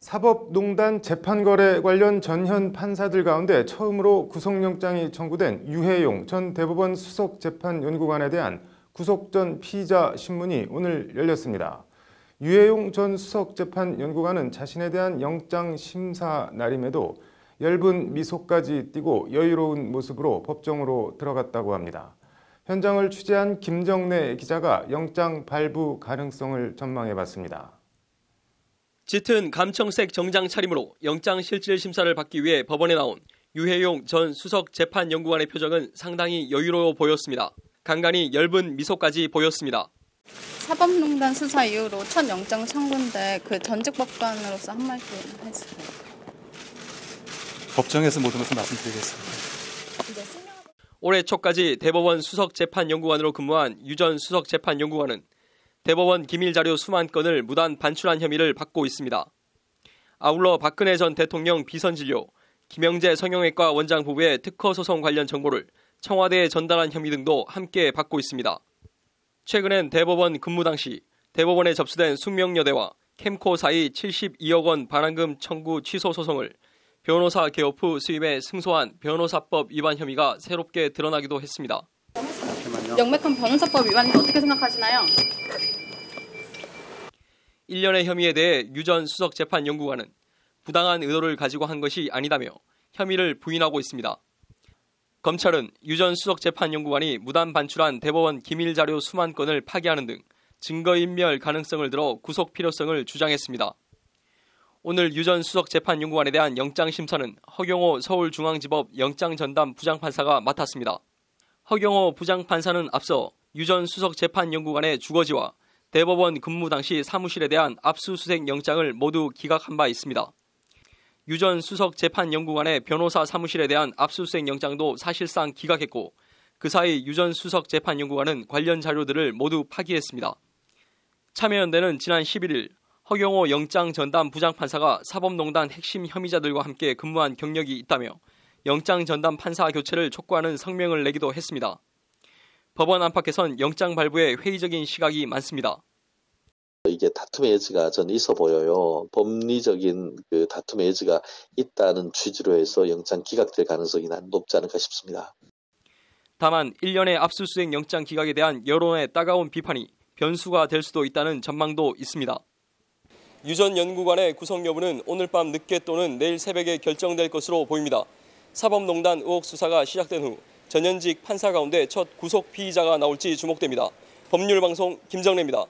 사법농단 재판거래 관련 전현 판사들 가운데 처음으로 구속영장이 청구된 유해용 전 대법원 수석재판연구관에 대한 구속 전 피의자 신문이 오늘 열렸습니다. 유해용 전 수석재판연구관은 자신에 대한 영장 심사 날임에도 엷은 미소까지 띄고 여유로운 모습으로 법정으로 들어갔다고 합니다. 현장을 취재한 김정래 기자가 영장 발부 가능성을 전망해봤습니다. 짙은 감청색 정장 차림으로 영장실질심사를 받기 위해 법원에 나온 유해용 전 수석 재판연구관의 표정은 상당히 여유로워 보였습니다. 간간히 엷은 미소까지 보였습니다. 사법농단 수사 이후로 첫 영장 청구인데 그 전직 법관으로서 한 말씀 해주세요. 법정에서 모든 것을 말씀드리겠습니다. 네, 올해 초까지 대법원 수석재판연구관으로 근무한 유전 수석재판연구관은 대법원 기밀자료 수만 건을 무단 반출한 혐의를 받고 있습니다. 아울러 박근혜 전 대통령 비선진료, 김영재 성형외과 원장 부부의 특허 소송 관련 정보를 청와대에 전달한 혐의 등도 함께 받고 있습니다. 최근엔 대법원 근무 당시 대법원에 접수된 숙명여대와 캠코 사이 72억 원 반환금 청구 취소 소송을 변호사 개업 후 수임에 승소한 변호사법 위반 혐의가 새롭게 드러나기도 했습니다. 영매만요한 변호사법 위반인 어떻게 생각하시나요? 일련의 혐의에 대해 유전 수석 재판 연구관은 부당한 의도를 가지고 한 것이 아니다며 혐의를 부인하고 있습니다. 검찰은 유전 수석 재판 연구관이 무단 반출한 대법원 기밀 자료 수만 건을 파기하는 등 증거 인멸 가능성을 들어 구속 필요성을 주장했습니다. 오늘 유전 수석 재판 연구관에 대한 영장 심사는 허경호 서울중앙지법 영장 전담 부장판사가 맡았습니다. 허경호 부장판사는 앞서 유전 수석 재판 연구관의 주거지와 대법원 근무 당시 사무실에 대한 압수수색 영장을 모두 기각한 바 있습니다. 유전 수석 재판연구관의 변호사 사무실에 대한 압수수색 영장도 사실상 기각했고 그 사이 유전 수석 재판연구관은 관련 자료들을 모두 파기했습니다. 참여연대는 지난 11일 허경호 영장 전담 부장판사가 사법농단 핵심 혐의자들과 함께 근무한 경력이 있다며 영장 전담 판사 교체를 촉구하는 성명을 내기도 했습니다. 법원 안팎에선 영장 발부에 회의적인 시각이 많습니다. 이게 다툼의 여지가 전 있어 보여요. 법리적인 그 다툼의 여지가 있다는 취지로 해서 영장 기각될 가능성이 난 높지 않을까 싶습니다. 다만 1년의 압수수색 영장 기각에 대한 여론의 따가운 비판이 변수가 될 수도 있다는 전망도 있습니다. 유전 연구관의 구성 여부는 오늘 밤 늦게 또는 내일 새벽에 결정될 것으로 보입니다. 사법농단 의혹 수사가 시작된 후 전현직 판사 가운데 첫 구속 피의자가 나올지 주목됩니다. 법률방송 김정래입니다.